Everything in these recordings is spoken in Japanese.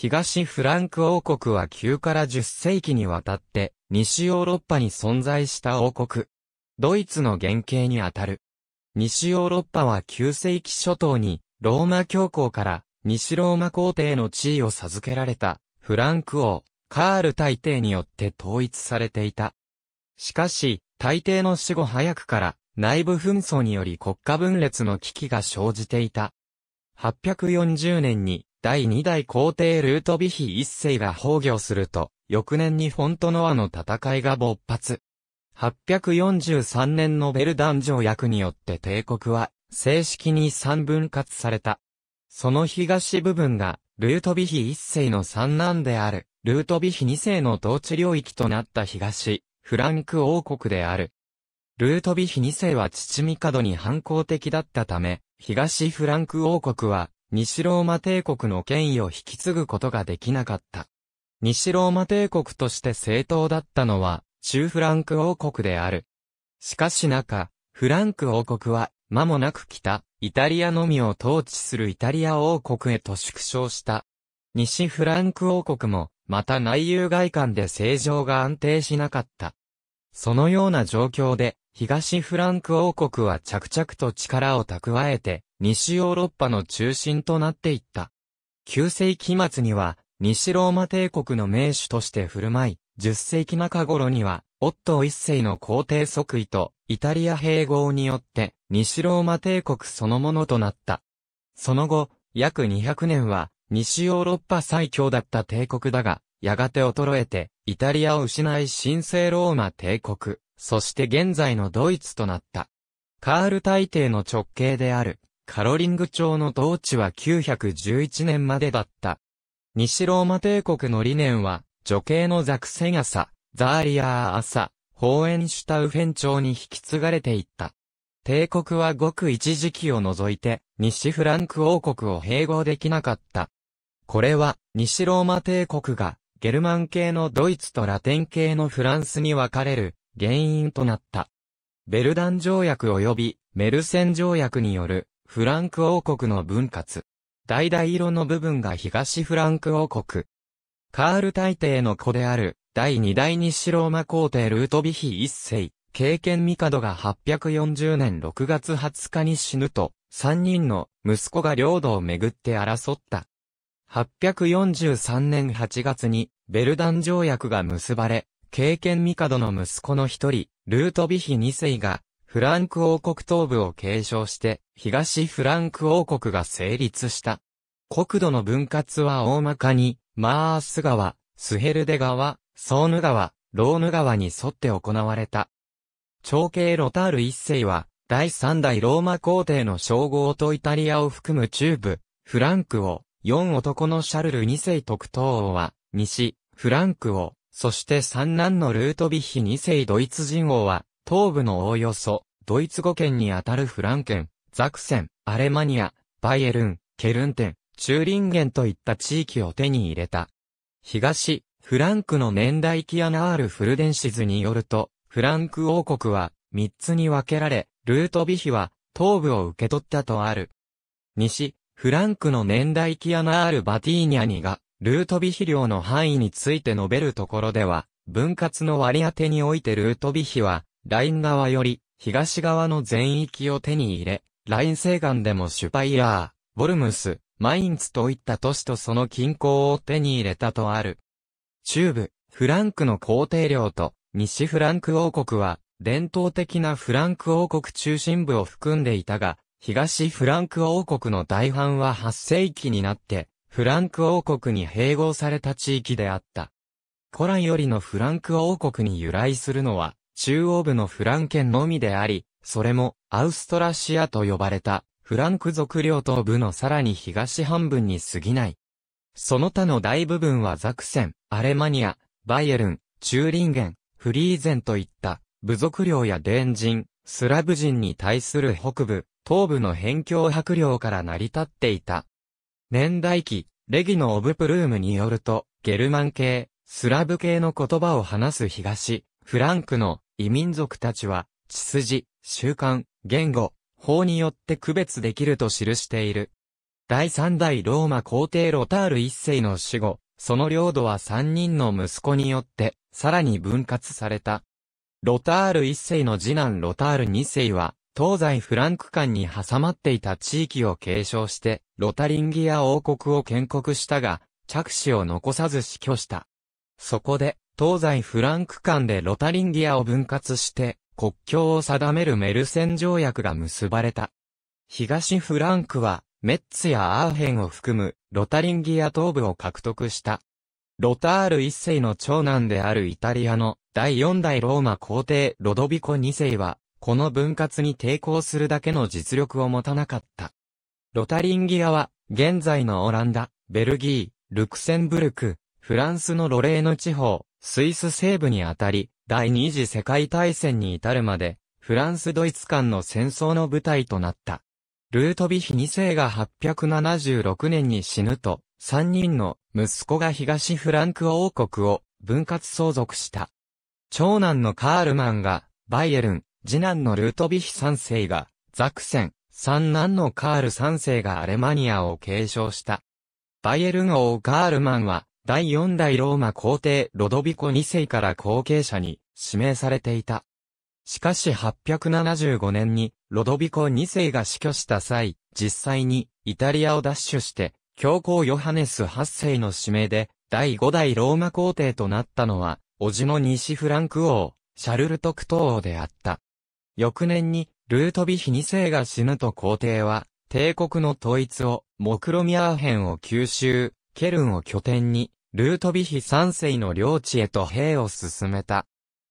東フランク王国は9から10世紀にわたって、西ヨーロッパに存在した王国。ドイツの原型にあたる。西ヨーロッパは9世紀初頭に、ローマ教皇から西ローマ皇帝の地位を授けられた、フランク王、カール大帝によって統一されていた。しかし、大帝の死後早くから、内部紛争により国家分裂の危機が生じていた。840年に第2代皇帝ルートビヒ一世が崩御すると、翌年にフォントノアの戦いが勃発。843年のベルダン条約によって帝国は正式に三分割された。その東部分がルートビヒ一世の三男であるルートビヒ二世の統治領域となった東、フランク王国である。ルートビヒ二世は父帝に反抗的だったため、東フランク王国は西ローマ帝国の権威を引き継ぐことができなかった。西ローマ帝国として正当だったのは、中フランク王国である。しかし中、フランク王国は、間もなく北、イタリアのみを統治するイタリア王国へと縮小した。西フランク王国も、また内遊外観で政情が安定しなかった。そのような状況で、東フランク王国は着々と力を蓄えて、西ヨーロッパの中心となっていった。9世紀末には、西ローマ帝国の名手として振る舞い、10世紀中頃には、オットー一世の皇帝即位と、イタリア併合によって、西ローマ帝国そのものとなった。その後、約200年は、西ヨーロッパ最強だった帝国だが、やがて衰えて、イタリアを失い神聖ローマ帝国、そして現在のドイツとなった。カール大帝の直系である、カロリング朝の統治は911年までだった。西ローマ帝国の理念は、女系のザクセガサ、ザーリアーサ、ホーエンシュタウフェン朝に引き継がれていった。帝国はごく一時期を除いて、西フランク王国を併合できなかった。これは、西ローマ帝国が、ゲルマン系のドイツとラテン系のフランスに分かれる、原因となった。ベルダン条約及びメルセン条約によるフランク王国の分割。橙色の部分が東フランク王国。カール大帝の子である、第二代西ローマ皇帝ルートビヒ一世、経験帝が840年6月20日に死ぬと、三人の息子が領土をめぐって争った。843年8月に、ベルダン条約が結ばれ、経験帝の息子の一人、ルートビヒ二世が、フランク王国東部を継承して、東フランク王国が成立した。国土の分割は大まかに、マース川、スヘルデ川、ソーヌ川、ローヌ川に沿って行われた。長兄ロタール一世は、第三代ローマ皇帝の称号とイタリアを含む中部、フランクを、四男のシャルル二世特等王は、西、フランク王、そして三男のルートビヒ二世ドイツ人王は、東部のおおよそ、ドイツ語圏にあたるフランケン、ザクセン、アレマニア、バイエルン、ケルンテン、チューリンゲンといった地域を手に入れた。東、フランクの年代キアナール・フルデンシズによると、フランク王国は三つに分けられ、ルートビヒは東部を受け取ったとある。西、フランクの年代キアナール・バティーニャニが、ルートビヒ領の範囲について述べるところでは、分割の割り当てにおいてルートビヒは、ライン側より東側の全域を手に入れ、ライン西岸でもシュパイラー、ボルムス、マインツといった都市とその近郊を手に入れたとある。中部、フランクの皇帝領と西フランク王国は伝統的なフランク王国中心部を含んでいたが、東フランク王国の大半は8世紀になって、フランク王国に併合された地域であった。古来よりのフランク王国に由来するのは、中央部のフランケンのみであり、それもアウストラシアと呼ばれたフランク族領東部のさらに東半分に過ぎない。その他の大部分はザクセン、アレマニア、バイエルン、チューリンゲン、フリーゼンといった部族領やデン人、スラブ人に対する北部、東部の辺境白領から成り立っていた。年代記、レギのオブプルームによると、ゲルマン系、スラブ系の言葉を話す東、フランクの異民族たちは、血筋、習慣、言語、法によって区別できると記している。第三代ローマ皇帝ロタール一世の死後、その領土は三人の息子によって、さらに分割された。ロタール一世の次男ロタール二世は、東西フランク間に挟まっていた地域を継承して、ロタリンギア王国を建国したが、着手を残さず死去した。そこで、東西フランク間でロタリンギアを分割して、国境を定めるメルセン条約が結ばれた。東フランクは、メッツやアーヘンを含む、ロタリンギア東部を獲得した。ロタール一世の長男であるイタリアの第四代ローマ皇帝ロドビコ二世は、この分割に抵抗するだけの実力を持たなかった。ロタリンギアは、現在のオランダ、ベルギー、ルクセンブルク、フランスのロレーヌ地方、スイス西部にあたり、第二次世界大戦に至るまで、フランス・ドイツ間の戦争の舞台となった。ルートビヒ2世が876年に死ぬと、3人の息子が東フランク王国を分割相続した。長男のカールマンがバイエルン、次男のルートビヒ3世がザクセン、三男のカール3世がアレマニアを継承した。バイエルン王カールマンは第4代ローマ皇帝ロドビコ2世から後継者に指名されていた。しかし875年にロドビコ2世が死去した際、実際にイタリアを奪取して、教皇ヨハネス8世の指名で第5代ローマ皇帝となったのは、叔父の西フランク王、シャルルトクト王であった。翌年に、ルートビヒ2世が死ぬと皇帝は、帝国の統一を、モクロミアーヘンを吸収、ケルンを拠点に、ルートビヒ三世の領地へと兵を進めた。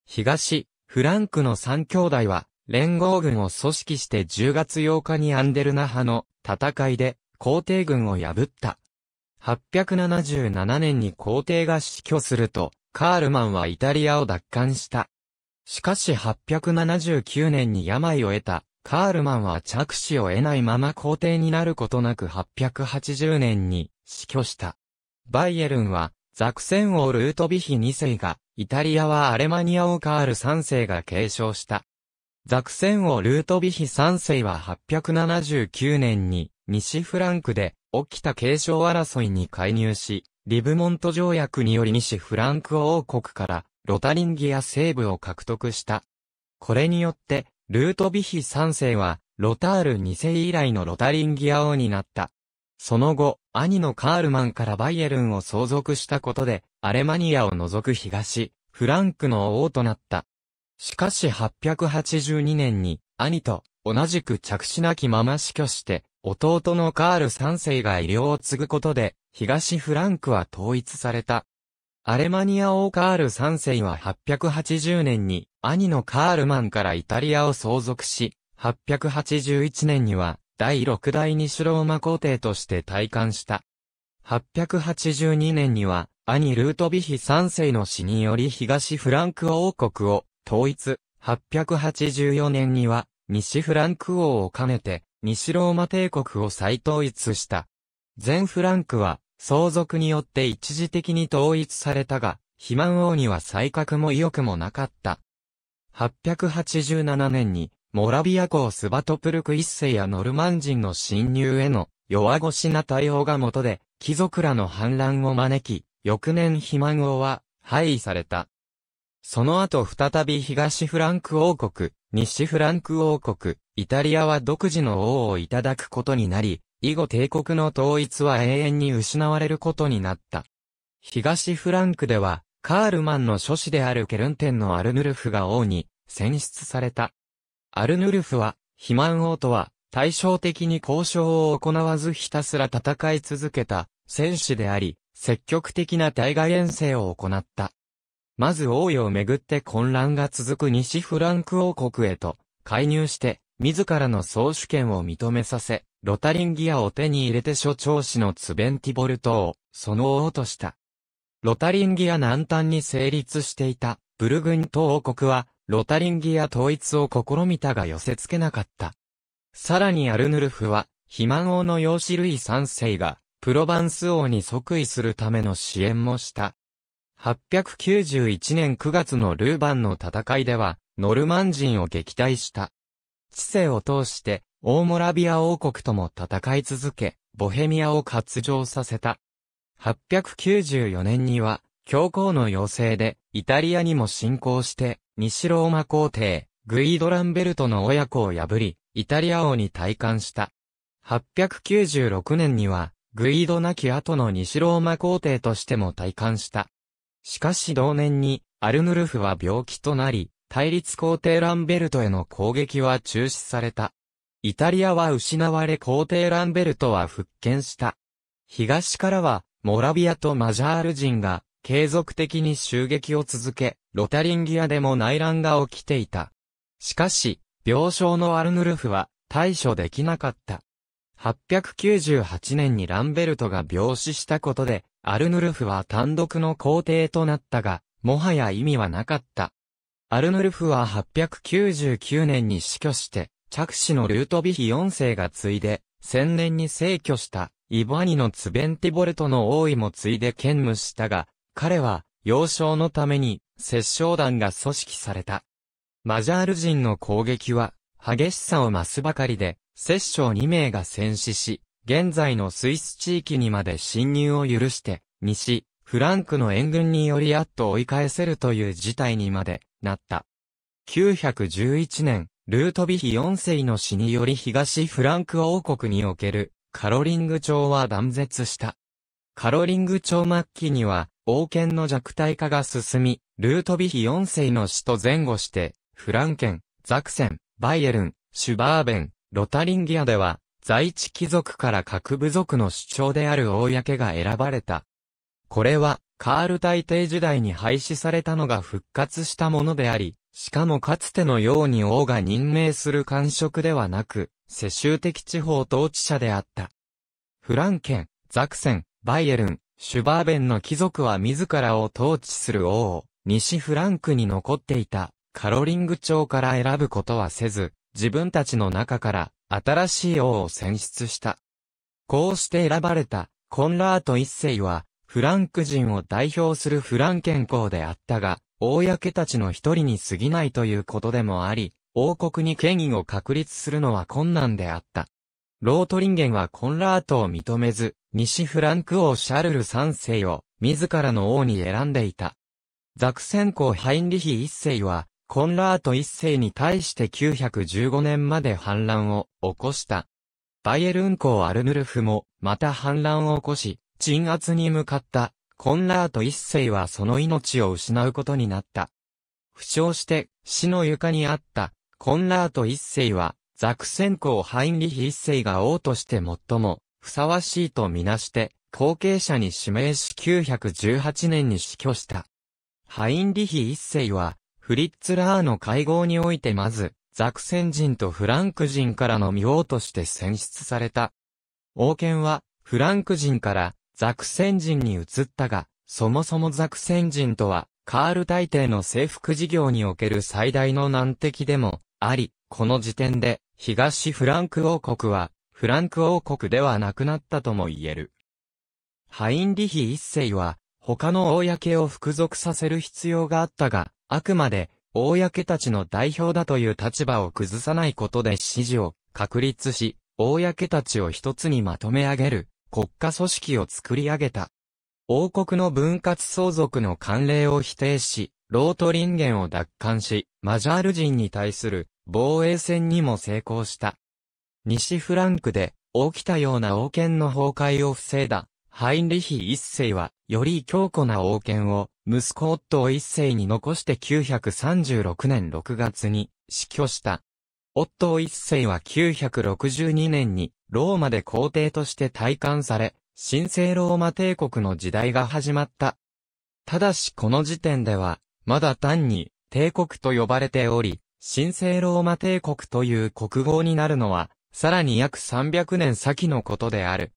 東、フランクの三兄弟は、連合軍を組織して10月8日にアンデルナ派の戦いで皇帝軍を破った。877年に皇帝が死去すると、カールマンはイタリアを奪還した。しかし879年に病を得た、カールマンは着手を得ないまま皇帝になることなく880年に死去した。バイエルンは、ザクセン王ルートビヒ2世が、イタリアはアレマニア王カール3世が継承した。ザクセン王ルートビヒ3世は879年に、西フランクで、起きた継承争いに介入し、リブモント条約により西フランク王国から、ロタリンギア西部を獲得した。これによって、ルートビヒ3世は、ロタール2世以来のロタリンギア王になった。その後、兄のカールマンからバイエルンを相続したことで、アレマニアを除く東、フランクの王となった。しかし882年に、兄と同じく着手なきまま死去して、弟のカール3世が医療を継ぐことで、東フランクは統一された。アレマニア王カール3世は880年に、兄のカールマンからイタリアを相続し、881年には、第六代西ローマ皇帝として退官した。882年には、兄ルートビヒ三世の死により東フランク王国を統一。884年には、西フランク王を兼ねて、西ローマ帝国を再統一した。全フランクは、相続によって一時的に統一されたが、肥満王には才覚も意欲もなかった。887年に、モラビア公スバトプルク一世やノルマン人の侵入への弱腰な対応がもとで、貴族らの反乱を招き、翌年マ満王は廃位された。その後再び東フランク王国、西フランク王国、イタリアは独自の王をいただくことになり、以後帝国の統一は永遠に失われることになった。東フランクでは、カールマンの諸子であるケルンテンのアルヌルフが王に選出された。アルヌルフは、肥満王とは、対照的に交渉を行わずひたすら戦い続けた、戦士であり、積極的な対外遠征を行った。まず王位をめぐって混乱が続く西フランク王国へと介入して、自らの総主権を認めさせ、ロタリンギアを手に入れて所長氏のツベンティボルトを、その王とした。ロタリンギア南端に成立していたブルグント王国は、ロタリンギア統一を試みたが寄せ付けなかった。さらにアルヌルフは、肥満王の養子類三世が、プロヴァンス王に即位するための支援もした。891年9月のルーバンの戦いでは、ノルマン人を撃退した。知性を通して、オーモラビア王国とも戦い続け、ボヘミアを割譲させた。894年には、教皇の要請で、イタリアにも侵攻して、西ローマ皇帝、グイード・ランベルトの親子を破り、イタリア王に退官した。896年には、グイードなき後の西ローマ皇帝としても退官した。しかし同年に、アルヌルフは病気となり、対立皇帝ランベルトへの攻撃は中止された。イタリアは失われ皇帝ランベルトは復権した。東からは、モラビアとマジャール人が、継続的に襲撃を続け、ロタリンギアでも内乱が起きていた。しかし、病床のアルヌルフは対処できなかった。898年にランベルトが病死したことで、アルヌルフは単独の皇帝となったが、もはや意味はなかった。アルヌルフは899年に死去して、着手のルートビヒ4世が継いで、1000年に逝去した、イバニのツベンティボルトの王位も継いで兼務したが、彼は、幼少のために、摂政団が組織された。マジャール人の攻撃は、激しさを増すばかりで、摂政2名が戦死し、現在のスイス地域にまで侵入を許して、西、フランクの援軍によりやっと追い返せるという事態にまでなった。911年、ルートビヒ4世の死により東フランク王国におけるカロリング朝は断絶した。カロリング朝末期には王権の弱体化が進み、ルートビヒ4世の死と前後して、フランケン、ザクセン、バイエルン、シュバーベン、ロタリンギアでは、在地貴族から各部族の主張である公が選ばれた。これは、カール大帝時代に廃止されたのが復活したものであり、しかもかつてのように王が任命する官職ではなく、世襲的地方統治者であった。フランケン、ザクセン、バイエルン、シュバーベンの貴族は自らを統治する王を、西フランクに残っていた、カロリング朝から選ぶことはせず、自分たちの中から新しい王を選出した。こうして選ばれた、コンラート一世は、フランク人を代表するフランケン公であったが、公たちの一人に過ぎないということでもあり、王国に権威を確立するのは困難であった。ロートリンゲンはコンラートを認めず、西フランク王シャルル3世を自らの王に選んでいた。ザクセン公ハインリヒ1世は、コンラート1世に対して915年まで反乱を起こした。バイエルン公アルヌルフも、また反乱を起こし、鎮圧に向かった、コンラート1世はその命を失うことになった。負傷して、死の床にあった、コンラート1世は、ザクセン公ハインリヒ1世が王として最もふさわしいとみなして、後継者に指名し918年に死去した。ハインリヒ一世は、フリッツラーの会合においてまず、ザクセン人とフランク人からの御王として選出された。王権は、フランク人からザクセン人に移ったが、そもそもザクセン人とは、カール大帝の征服事業における最大の難敵でも、あり、この時点で、東フランク王国は、フランク王国ではなくなったとも言える。ハインリヒ一世は、他の公を服属させる必要があったが、あくまで、公たちの代表だという立場を崩さないことで支持を確立し、公たちを一つにまとめ上げる国家組織を作り上げた。王国の分割相続の慣例を否定し、ロートゲンを奪還し、マジャール人に対する防衛戦にも成功した。西フランクで起きたような王権の崩壊を防いだ、ハインリヒ一世は、より強固な王権を、息子夫一世に残して936年6月に死去した。夫一世は962年にローマで皇帝として退官され、神聖ローマ帝国の時代が始まった。ただしこの時点では、まだ単に帝国と呼ばれており、神聖ローマ帝国という国号になるのはさらに約300年先のことである。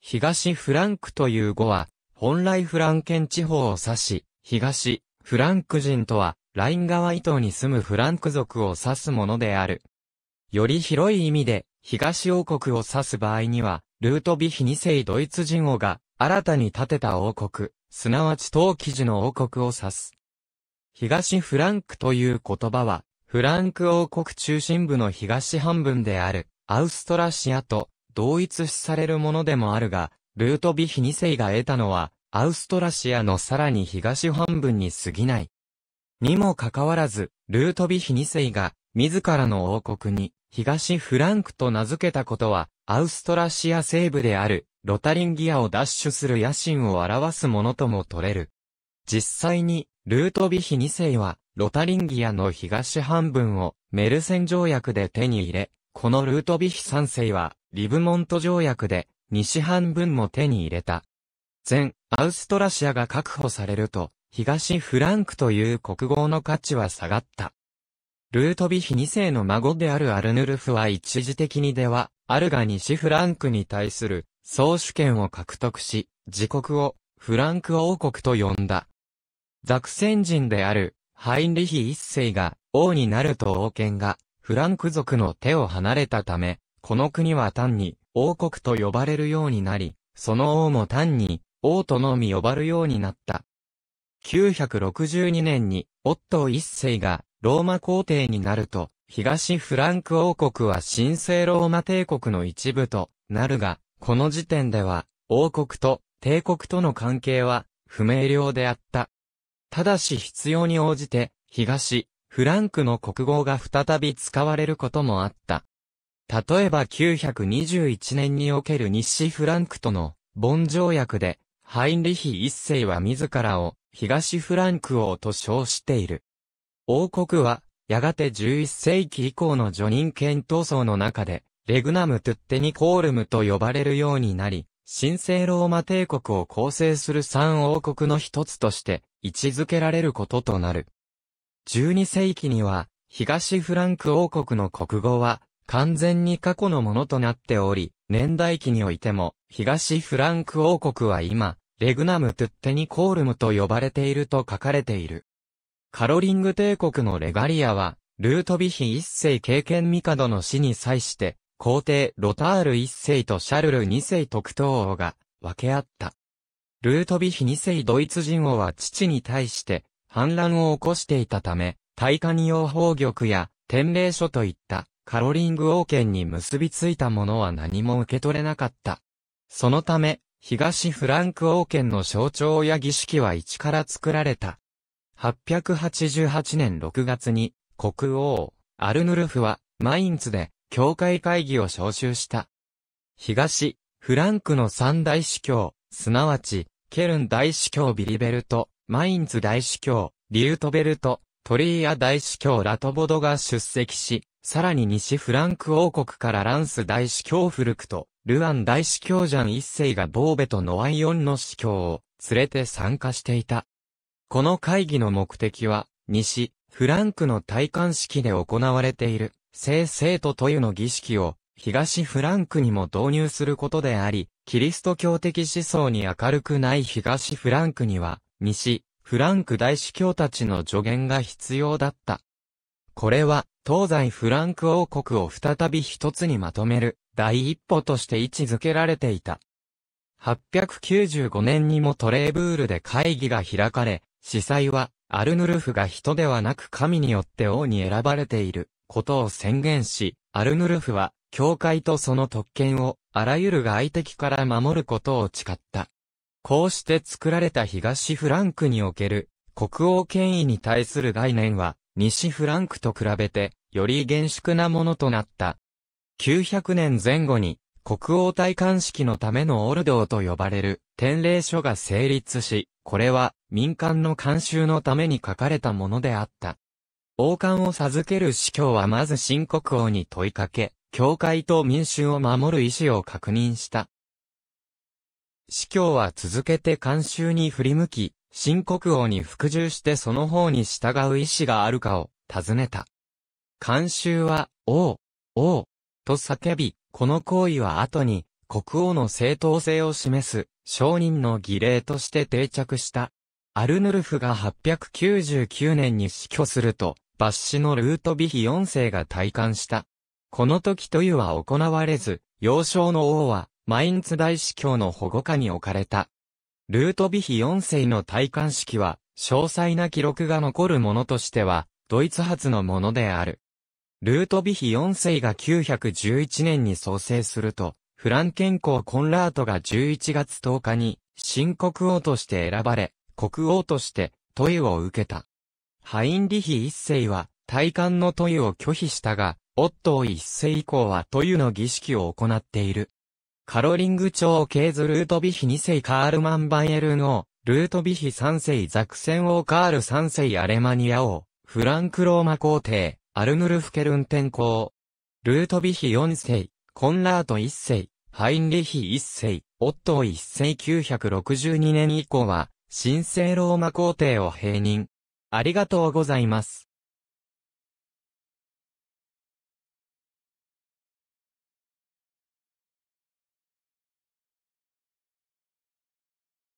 東フランクという語は、本来フランケン地方を指し、東、フランク人とは、ライン川伊東に住むフランク族を指すものである。より広い意味で、東王国を指す場合には、ルートビヒ二世ドイツ人王が、新たに建てた王国、すなわち陶器事の王国を指す。東フランクという言葉は、フランク王国中心部の東半分である。アウストラシアと同一視されるものでもあるが、ルートビヒセ世が得たのは、アウストラシアのさらに東半分に過ぎない。にもかかわらず、ルートビヒセ世が、自らの王国に、東フランクと名付けたことは、アウストラシア西部である、ロタリンギアを奪取する野心を表すものとも取れる。実際に、ルートビヒセ世は、ロタリンギアの東半分をメルセン条約で手に入れ、このルートヴィヒ3世は、リブモント条約で、西半分も手に入れた。前、アウストラシアが確保されると、東フランクという国号の価値は下がった。ルートヴィヒ2世の孫であるアルヌルフは一時的にでは、アルが西フランクに対する総主権を獲得し、自国をフランク王国と呼んだ。ザクセン人であるハインリヒ一世が王になると王権がフランク族の手を離れたため、この国は単に王国と呼ばれるようになり、その王も単に王とのみ呼ばるようになった。962年にオットー一世がローマ皇帝になると、東フランク王国は神聖ローマ帝国の一部となるが、この時点では王国と帝国との関係は不明瞭であった。ただし必要に応じて、東、フランクの国号が再び使われることもあった。例えば921年における日西フランクとのボン条約で、ハインリヒ一世は自らを東フランク王と称している。王国は、やがて11世紀以降の女人権闘争の中で、レグナム・トゥッテニ・コールムと呼ばれるようになり、神聖ローマ帝国を構成する三王国の一つとして位置づけられることとなる。12世紀には、東フランク王国の国語は、完全に過去のものとなっており、年代記においても、東フランク王国は今、レグナム・トゥッテニコールムと呼ばれていると書かれている。カロリング帝国のレガリアは、ルートビヒ一世経験帝の死に際して、皇帝ロタール一世とシャルル二世特等王が分け合った。ルートビヒ二世ドイツ人王は父に対して、反乱を起こしていたため、大化仁王法玉や天霊書といったカロリング王権に結びついたものは何も受け取れなかった。そのため、東フランク王権の象徴や儀式は一から作られた。888年6月に国王、アルヌルフはマインツで教会会議を招集した。東、フランクの三大司教、すなわち、ケルン大司教ビリベルト、マインズ大司教、リュートベルト、トリーア大司教ラトボドが出席し、さらに西フランク王国からランス大司教フルクと、ルアン大司教ジャン一世がボーベとノワイオンの司教を連れて参加していた。この会議の目的は、西、フランクの戴冠式で行われている、聖聖徒というの儀式を、東フランクにも導入することであり、キリスト教的思想に明るくない東フランクには、西、フランク大司教たちの助言が必要だった。これは、東西フランク王国を再び一つにまとめる、第一歩として位置づけられていた。895年にもトレーブールで会議が開かれ、司祭は、アルヌルフが人ではなく神によって王に選ばれている、ことを宣言し、アルヌルフは、教会とその特権を、あらゆる外敵から守ることを誓った。こうして作られた東フランクにおける国王権威に対する概念は西フランクと比べてより厳粛なものとなった。900年前後に国王戴冠式のためのオルドーと呼ばれる典礼書が成立し、これは民間の慣習のために書かれたものであった。王冠を授ける司教はまず新国王に問いかけ、教会と民衆を守る意思を確認した。司教は続けて慣習に振り向き、新国王に服従してその方に従う意志があるかを尋ねた。慣習は、王、王、と叫び、この行為は後に、国王の正当性を示す、承認の儀礼として定着した。アルヌルフが899年に死去すると、抜ッのルートビヒ4世が退官した。この時というは行われず、幼少の王は、マインツ大司教の保護下に置かれた。ルートビヒ4世の戴冠式は、詳細な記録が残るものとしては、ドイツ発のものである。ルートビヒ4世が911年に創生すると、フランケン公コンラートが11月10日に、新国王として選ばれ、国王として、問いを受けた。ハインリヒ一世は、戴冠の問いを拒否したが、オットー一世以降は問いの儀式を行っている。カロリング長ケーズルートビヒ2世カールマンバイエルノー、ルートビヒ3世ザクセン王カール3世アレマニア王、フランクローマ皇帝、アルヌルフケルン天皇。ルートビヒ4世、コンラート1世、ハインリヒ1世、オットー1世962年以降は、神聖ローマ皇帝を平任。ありがとうございます。